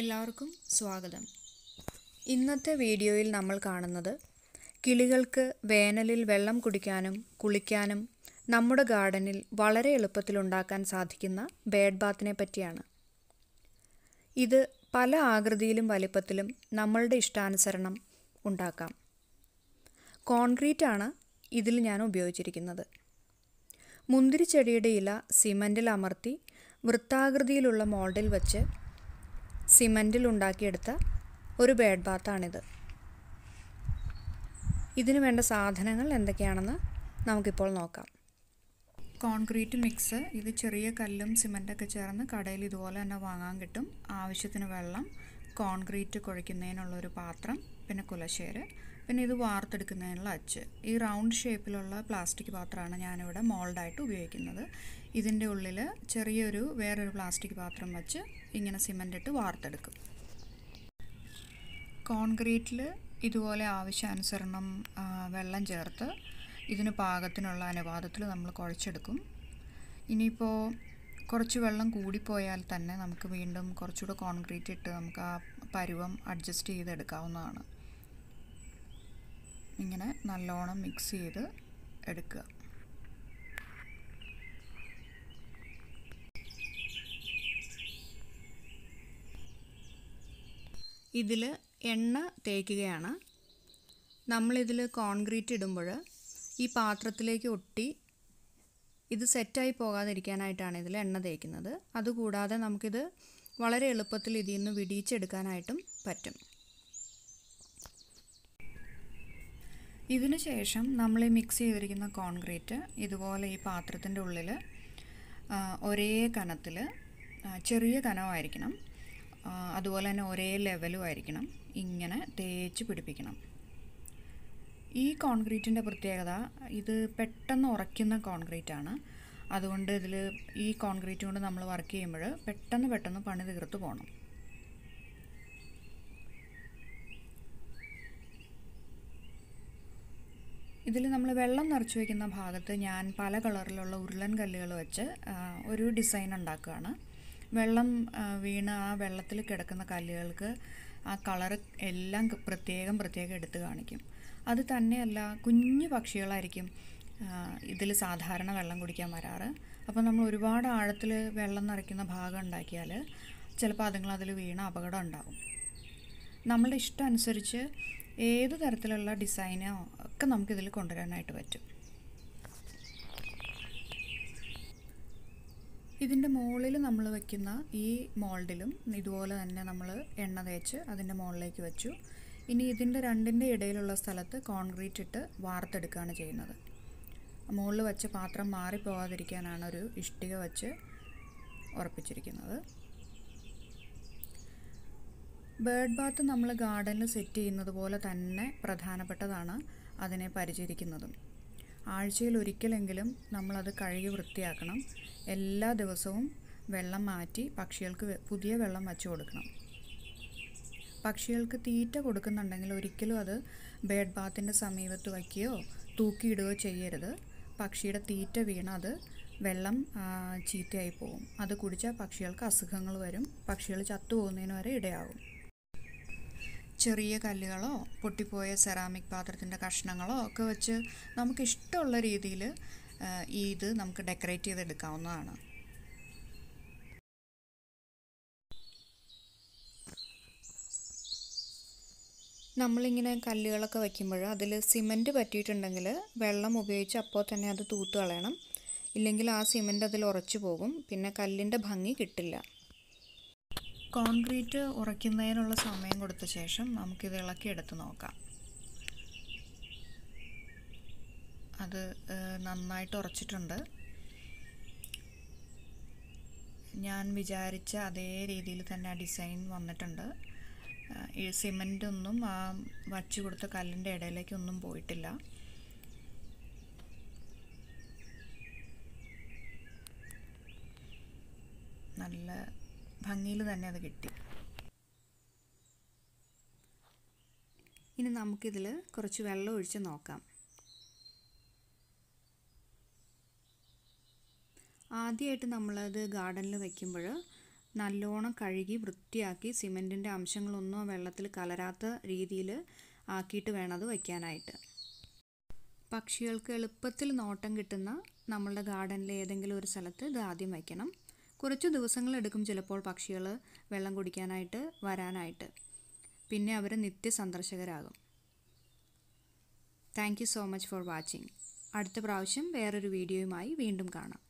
എല്ലാവർക്കും സ്വാഗതം ഇന്നത്തെ വീഡിയോയിൽ നമ്മൾ കാണുന്നത് കിളികൾക്ക് വേനലിൽ വെള്ളം കുടിക്കാനും കുളിക്കാനും നമ്മുടെ ഗാർഡനിൽ വളരെ എളുപ്പത്തിൽ ഉണ്ടാക്കാൻ സാധിക്കുന്ന ബേഡ് ബാത്തിനെ പറ്റിയാണ് ഇത് പല ആകൃതിയിലും വലിപ്പത്തിലും നമ്മളുടെ ഇഷ്ടാനുസരണം ഉണ്ടാക്കാം കോൺക്രീറ്റ് ആണ് ഇതിൽ ഞാൻ ഉപയോഗിച്ചിരിക്കുന്നത് മുന്തിരി ചെടിയുടെ ഇല സിമൻറ്റിൽ അമർത്തി വൃത്താകൃതിയിലുള്ള മോൾഡിൽ വച്ച് സിമൻറ്റിൽ ഉണ്ടാക്കിയെടുത്ത ഒരു ബേഡ് ബാത്താണിത് ഇതിനു വേണ്ട സാധനങ്ങൾ എന്തൊക്കെയാണെന്ന് നമുക്കിപ്പോൾ നോക്കാം കോൺക്രീറ്റ് മിക്സ് ഇത് ചെറിയ കല്ലും സിമൻറ്റൊക്കെ ചേർന്ന് കടയിൽ ഇതുപോലെ തന്നെ വാങ്ങാൻ കിട്ടും ആവശ്യത്തിന് വെള്ളം കോൺക്രീറ്റ് കുഴയ്ക്കുന്നതിനുള്ളൊരു പാത്രം പിന്നെ കുലശേര് പിന്നെ ഇത് വാർത്തെടുക്കുന്നതിനുള്ള അച്ച് ഈ റൗണ്ട് ഷേപ്പിലുള്ള പ്ലാസ്റ്റിക് പാത്രമാണ് ഞാനിവിടെ മോൾഡായിട്ട് ഉപയോഗിക്കുന്നത് ഇതിൻ്റെ ഉള്ളിൽ ചെറിയൊരു വേറൊരു പ്ലാസ്റ്റിക് പാത്രം വെച്ച് ഇങ്ങനെ സിമൻ്റ് ഇട്ട് വാർത്തെടുക്കും കോൺക്രീറ്റിൽ ഇതുപോലെ ആവശ്യാനുസരണം വെള്ളം ചേർത്ത് ഇതിന് പാകത്തിനുള്ള അനുപാതത്തിൽ നമ്മൾ കുഴച്ചെടുക്കും ഇനിയിപ്പോൾ കുറച്ച് വെള്ളം കൂടിപ്പോയാൽ തന്നെ നമുക്ക് വീണ്ടും കുറച്ചുകൂടെ കോൺക്രീറ്റ് ഇട്ട് നമുക്ക് ആ പരുവം അഡ്ജസ്റ്റ് ചെയ്തെടുക്കാവുന്നതാണ് ഇങ്ങനെ നല്ലോണം മിക്സ് ചെയ്ത് എടുക്കുക ഇതിൽ എണ്ണ തേക്കുകയാണ് നമ്മളിതിൽ കോൺക്രീറ്റ് ഇടുമ്പോൾ ഈ പാത്രത്തിലേക്ക് ഒട്ടി ഇത് സെറ്റായി പോകാതിരിക്കാനായിട്ടാണ് ഇതിൽ എണ്ണ തേക്കുന്നത് അതുകൂടാതെ നമുക്കിത് വളരെ എളുപ്പത്തിൽ ഇതിൽ നിന്ന് വിടിയിച്ചെടുക്കാനായിട്ടും പറ്റും ഇതിനുശേഷം നമ്മൾ ഈ മിക്സ് ചെയ്തിരിക്കുന്ന കോൺക്രീറ്റ് ഇതുപോലെ ഈ പാത്രത്തിൻ്റെ ഉള്ളിൽ ഒരേ കനത്തിൽ ചെറിയ കനമായിരിക്കണം അതുപോലെ തന്നെ ഒരേ ലെവലും ആയിരിക്കണം ഇങ്ങനെ തേച്ച് പിടിപ്പിക്കണം ഈ കോൺക്രീറ്റിൻ്റെ പ്രത്യേകത ഇത് പെട്ടെന്ന് ഉറയ്ക്കുന്ന കോൺക്രീറ്റാണ് അതുകൊണ്ട് ഇതിൽ ഈ കോൺക്രീറ്റ് കൊണ്ട് നമ്മൾ വർക്ക് ചെയ്യുമ്പോൾ പെട്ടെന്ന് പെട്ടെന്ന് പണി തീർത്ത് പോകണം ഇതിൽ നമ്മൾ വെള്ളം നിറച്ചു വയ്ക്കുന്ന ഭാഗത്ത് ഞാൻ പല കളറിലുള്ള ഉരുളൻ കല്ലുകൾ വെച്ച് ഒരു ഡിസൈൻ ഉണ്ടാക്കുകയാണ് വെള്ളം വീണ് ആ വെള്ളത്തിൽ കിടക്കുന്ന കല്ലുകൾക്ക് ആ കളർ എല്ലാം പ്രത്യേകം പ്രത്യേകം എടുത്ത് കാണിക്കും അത് തന്നെയല്ല കുഞ്ഞു പക്ഷികളായിരിക്കും ഇതിൽ സാധാരണ വെള്ളം കുടിക്കാൻ വരാറ് അപ്പോൾ നമ്മൾ ഒരുപാട് ആഴത്തിൽ വെള്ളം നിറയ്ക്കുന്ന ഭാഗം ഉണ്ടാക്കിയാൽ ചിലപ്പോൾ അതുങ്ങൾ അതിൽ വീണ അപകടം ഉണ്ടാകും നമ്മളുടെ ഇഷ്ടം അനുസരിച്ച് ഏത് തരത്തിലുള്ള ഡിസൈനോ ഒക്കെ നമുക്കിതിൽ കൊണ്ടുവരാനായിട്ട് പറ്റും ഇതിൻ്റെ മുകളിൽ നമ്മൾ വയ്ക്കുന്ന ഈ മോൾഡിലും ഇതുപോലെ തന്നെ നമ്മൾ എണ്ണ തേച്ച് അതിൻ്റെ മുകളിലേക്ക് വെച്ചു ഇനി ഇതിൻ്റെ രണ്ടിൻ്റെ ഇടയിലുള്ള സ്ഥലത്ത് കോൺക്രീറ്റ് ഇട്ട് വാർത്തെടുക്കുകയാണ് ചെയ്യുന്നത് മുകളിൽ വെച്ച് പാത്രം മാറിപ്പോകാതിരിക്കാനാണ് ഒരു ഇഷ്ടിക വെച്ച് ഉറപ്പിച്ചിരിക്കുന്നത് ബേർഡ് ബാത്ത് നമ്മൾ ഗാർഡനിൽ സെറ്റ് ചെയ്യുന്നത് പോലെ തന്നെ പ്രധാനപ്പെട്ടതാണ് അതിനെ പരിചരിക്കുന്നതും ആഴ്ചയിൽ ഒരിക്കലെങ്കിലും നമ്മളത് കഴുകി വൃത്തിയാക്കണം എല്ലാ ദിവസവും വെള്ളം മാറ്റി പക്ഷികൾക്ക് പുതിയ വെള്ളം വെച്ചു കൊടുക്കണം പക്ഷികൾക്ക് തീറ്റ കൊടുക്കുന്നുണ്ടെങ്കിൽ ഒരിക്കലും അത് ബേഡ് ബാത്തിൻ്റെ സമീപത്ത് വയ്ക്കുകയോ തൂക്കിയിടുകയോ ചെയ്യരുത് പക്ഷിയുടെ തീറ്റ വീണ അത് വെള്ളം ചീത്തയായി പോകും അത് കുടിച്ചാൽ പക്ഷികൾക്ക് അസുഖങ്ങൾ വരും പക്ഷികൾ ചത്തുപോകുന്നതിന് വരെ ഇടയാകും ചെറിയ കല്ലുകളോ പൊട്ടിപ്പോയ സെറാമിക് പാത്രത്തിൻ്റെ കഷ്ണങ്ങളോ ഒക്കെ വെച്ച് നമുക്ക് ഇഷ്ടമുള്ള രീതിയിൽ ഈ ഇത് നമുക്ക് ഡെക്കറേറ്റ് ചെയ്തെടുക്കാവുന്നതാണ് നമ്മളിങ്ങനെ കല്ലുകളൊക്കെ വയ്ക്കുമ്പോൾ അതിൽ സിമൻറ്റ് പറ്റിയിട്ടുണ്ടെങ്കിൽ വെള്ളം ഉപയോഗിച്ച് അപ്പോൾ തന്നെ അത് തൂത്ത് കളയണം ഇല്ലെങ്കിൽ ആ സിമൻറ്റ് അതിൽ ഉറച്ചു പോകും പിന്നെ കല്ലിൻ്റെ ഭംഗി കിട്ടില്ല കോൺക്രീറ്റ് ഉറയ്ക്കുന്നതിനുള്ള സമയം കൊടുത്ത ശേഷം നമുക്കിത് ഇളക്കി എടുത്ത് നോക്കാം അത് നന്നായിട്ട് ഉറച്ചിട്ടുണ്ട് ഞാൻ വിചാരിച്ച അതേ രീതിയിൽ തന്നെ ഡിസൈൻ വന്നിട്ടുണ്ട് ഈ ഒന്നും ആ വച്ചു കൊടുത്ത കല്ലിൻ്റെ ഇടയിലേക്കൊന്നും പോയിട്ടില്ല നല്ല ഭംഗിയിൽ തന്നെ അത് കിട്ടി ഇനി നമുക്കിതിൽ കുറച്ച് വെള്ളം ഒഴിച്ച് നോക്കാം ആദ്യമായിട്ട് നമ്മളത് ഗാർഡനിൽ വയ്ക്കുമ്പോൾ നല്ലോണം കഴുകി വൃത്തിയാക്കി സിമൻറ്റിൻ്റെ അംശങ്ങളൊന്നും ആ വെള്ളത്തിൽ കലരാത്ത രീതിയിൽ ആക്കിയിട്ട് വേണം അത് വയ്ക്കാനായിട്ട് പക്ഷികൾക്ക് എളുപ്പത്തിൽ നോട്ടം കിട്ടുന്ന നമ്മളുടെ ഗാർഡനിലെ ഏതെങ്കിലും ഒരു സ്ഥലത്ത് ഇത് ആദ്യം വയ്ക്കണം കുറച്ച് ദിവസങ്ങളെടുക്കും ചിലപ്പോൾ പക്ഷികൾ വെള്ളം കുടിക്കാനായിട്ട് വരാനായിട്ട് പിന്നെ അവർ നിത്യസന്ദർശകരാകും thank you so much for watching അടുത്ത പ്രാവശ്യം വേറൊരു വീഡിയോയുമായി വീണ്ടും കാണാം